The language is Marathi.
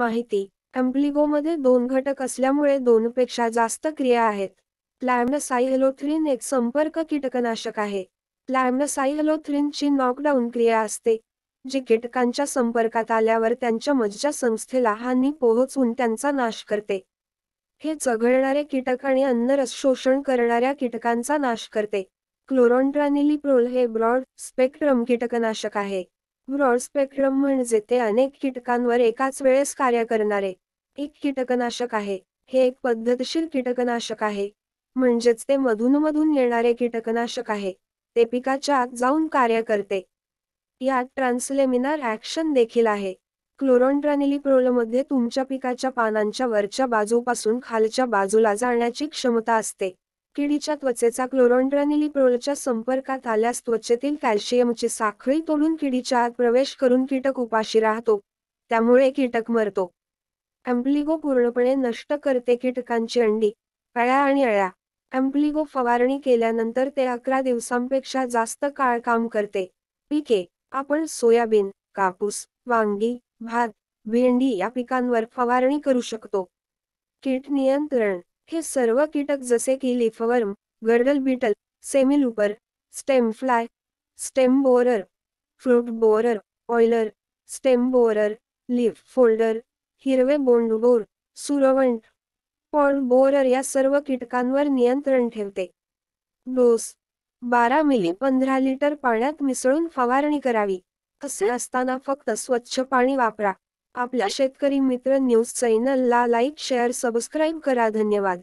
माहिती एम्प्लिगोमध्ये दोन घटक असल्यामुळे दोनपेक्षा जास्त क्रिया आहेत प्लॅमनसायहलोथ्रिन एक संपर्क कीटकनाशक आहे प्लॅमनसायहलोथ्रिनची नॉकडाऊन क्रिया असते जी कीटकांच्या संपर्कात आल्यावर त्यांच्या मज्जा संस्थेला हानी पोहोचून त्यांचा नाश करते हे चघळणारे कीटक आणि अन्नरस शोषण करणाऱ्या कीटकांचा नाश करते क्लोरॉन्ट्रानिलिप्रोल हे ब्रॉड स्पेक्ट्रम कीटकनाशक आहे ब्रॉड स्पेक्ट्रम म्हणजे ते अनेक कीटकांवर एकाच वेळेस कार्य करणारे एक कीटकनाशक आहे हे एक पद्धतशीर कीटकनाशक आहे म्हणजेच ते मधून मधून येणारे कीटकनाशक आहे ते पिकाच्या आत जाऊन कार्य करते यात ट्रान्सलेमिनार ऍक्शन देखील आहे मध्ये तुमच्या पिकाच्या पानांच्या वरच्या बाजूपासून खालच्या बाजूला जाण्याची क्षमता असते किडीच्या त्वचेचा प्रोलच्या संपर्कात आल्यास त्वचेतील कॅल्शियमची साखळी तोडून किडीच्या आत प्रवेश करून कीटक उपाशी राहतो त्यामुळे कीटक मरतो अँप्लिगो पूर्णपणे नष्ट करते कीटकांची अंडी अळ्या आणि अळ्या अँप्लिगो फवारणी केल्यानंतर ते अकरा दिवसांपेक्षा जास्त काळ काम करते पिके आपण सोयाबीन कापूस वांगी भात भेंडी या पिकांवर फवारणी करू शकतो कीट नियंत्रण हे सर्व कीटक जसे की leafworm girdle beetle semilooper stem fly stem borer fruit borer ऑइलर स्टेम बोरर लीफ फोल्डर हिरवे बोंडबोर सुरवंट पॉल बोरर या सर्व कीटकांवर नियंत्रण ठेवते डोस बारा मिली पंधरा लिटर पाण्यात मिसळून फवारणी करावी असे असताना फक्त स्वच्छ पाणी वापरा आपल्या शेतकरी मित्र न्यूज चॅनलला लाईक शेअर सबस्क्राईब करा धन्यवाद